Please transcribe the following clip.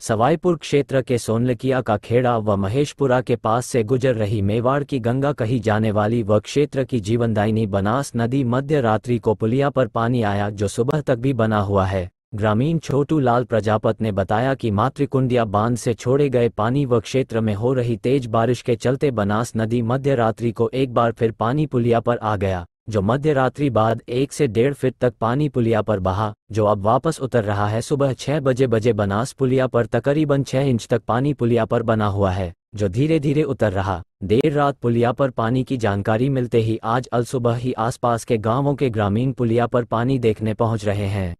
सवाईपुर क्षेत्र के सोनलकिया का खेड़ा व महेशपुरा के पास से गुजर रही मेवाड़ की गंगा कही जाने वाली व क्षेत्र की जीवनदायिनी बनास नदी मध्य रात्रि को पुलिया पर पानी आया जो सुबह तक भी बना हुआ है ग्रामीण छोटू लाल प्रजापत ने बताया कि मातृकुंडिया बांध से छोड़े गए पानी व क्षेत्र में हो रही तेज बारिश के चलते बनास नदी मध्य रात्रि को एक बार फिर पानी पुलिया पर आ गया जो मध्य रात्रि बाद एक से डेढ़ फीट तक पानी पुलिया पर बहा जो अब वापस उतर रहा है सुबह छह बजे बजे बनास पुलिया पर तकरीबन छह इंच तक पानी पुलिया पर बना हुआ है जो धीरे धीरे उतर रहा देर रात पुलिया पर पानी की जानकारी मिलते ही आज अल सुबह ही आसपास के गांवों के ग्रामीण पुलिया पर पानी देखने पहुंच रहे हैं